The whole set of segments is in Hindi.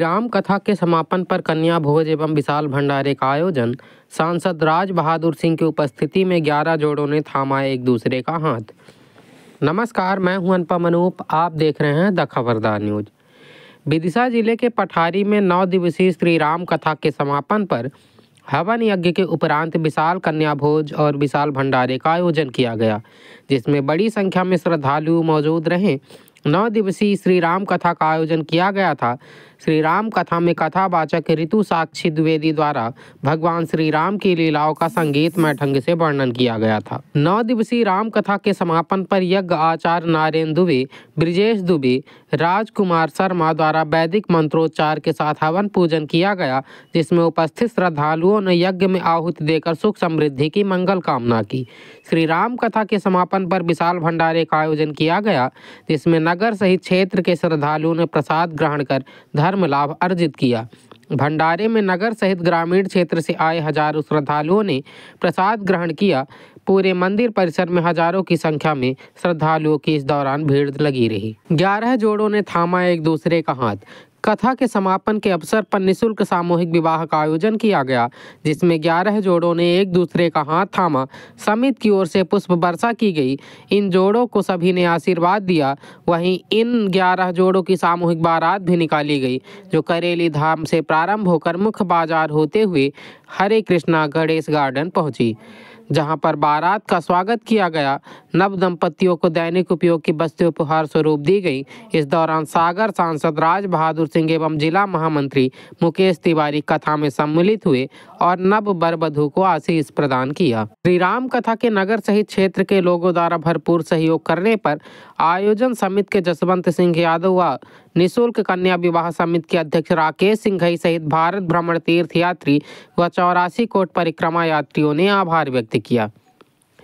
राम कथा के समापन पर कन्या भोज एवं विशाल भंडारे का आयोजन सांसद राज बहादुर सिंह की उपस्थिति में ग्यारह जोड़ों ने थामा एक दूसरे का हाथ नमस्कार मैं हूं अनुपम अनूप आप देख रहे हैं द खबरदार न्यूज विदिशा जिले के पठारी में नौ दिवसीय श्री राम कथा के समापन पर हवन यज्ञ के उपरांत विशाल कन्या भोज और विशाल भंडारे का आयोजन किया गया जिसमें बड़ी संख्या में श्रद्धालु मौजूद रहे नौ दिवसीय श्री राम कथा का आयोजन किया गया था श्री राम कथा में कथावाचक ऋतु साक्षी द्विवेदी द्वारा भगवान श्री राम की लीलाओं का संगीतमय ढंग से वर्णन किया गया था नौ दिवसीय राम कथा के समापन पर यज्ञ आचार्य नारायण दुबे ब्रिजेश दुबे राजकुमार शर्मा द्वारा वैदिक मंत्रोच्चार के साथ हवन पूजन किया गया जिसमें उपस्थित श्रद्धालुओं ने यज्ञ में आहुति देकर सुख समृद्धि की मंगल कामना की श्री राम कथा के समापन पर विशाल भंडारे का आयोजन किया गया जिसमें नगर सहित क्षेत्र के श्रद्धालुओं ने प्रसाद ग्रहण कर धर्म लाभ अर्जित किया भंडारे में नगर सहित ग्रामीण क्षेत्र से आए हजारों श्रद्धालुओं ने प्रसाद ग्रहण किया पूरे मंदिर परिसर में हजारों की संख्या में श्रद्धालुओं की इस दौरान भीड़ लगी रही ग्यारह जोड़ों ने थामा एक दूसरे का हाथ कथा के समापन के अवसर पर निशुल्क सामूहिक विवाह का आयोजन किया गया जिसमें ग्यारह जोड़ों ने एक दूसरे का हाथ थामा समित की ओर से पुष्प वर्षा की गई इन जोड़ों को सभी ने आशीर्वाद दिया वहीं इन ग्यारह जोड़ों की सामूहिक बारात भी निकाली गई जो करेली धाम से प्रारंभ होकर मुख्य बाजार होते हुए हरे कृष्णा गणेश गार्डन पहुंची जहां पर बारात का स्वागत किया गया नव दंपतियों को दैनिक उपयोग की वस्तु उपहार स्वरूप दी गई इस दौरान सागर सांसद राज बहादुर सिंह एवं जिला महामंत्री मुकेश तिवारी कथा में सम्मिलित हुए और नव बर बधु को आशीष प्रदान किया श्री राम कथा के नगर सहित क्षेत्र के लोगों द्वारा भरपूर सहयोग करने पर आयोजन समिति के जसवंत सिंह यादव व निःशुल्क कन्या विवाह समिति के अध्यक्ष राकेश घई सहित भारत भ्रमण तीर्थ यात्री व चौरासी कोट परिक्रमा यात्रियों ने आभार व्यक्त किया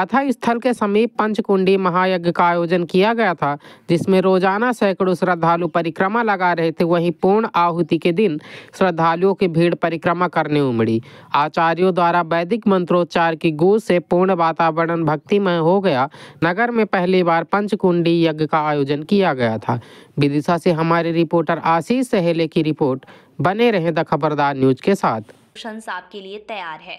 कथा स्थल के समीप पंचकुंडी महायज्ञ का आयोजन किया गया था जिसमें रोजाना सैकड़ों श्रद्धालु परिक्रमा लगा रहे थे वहीं पूर्ण आहुति के दिन श्रद्धालुओं की भीड़ परिक्रमा करने उमड़ी आचार्यों द्वारा वैदिक मंत्रोच्चार की गूंज से पूर्ण वातावरण भक्तिमय हो गया नगर में पहली बार पंचकुंडी यज्ञ का आयोजन किया गया था विदिशा से हमारे रिपोर्टर आशीष सहेले की रिपोर्ट बने रहे द खबरदार न्यूज के साथ आपके लिए तैयार है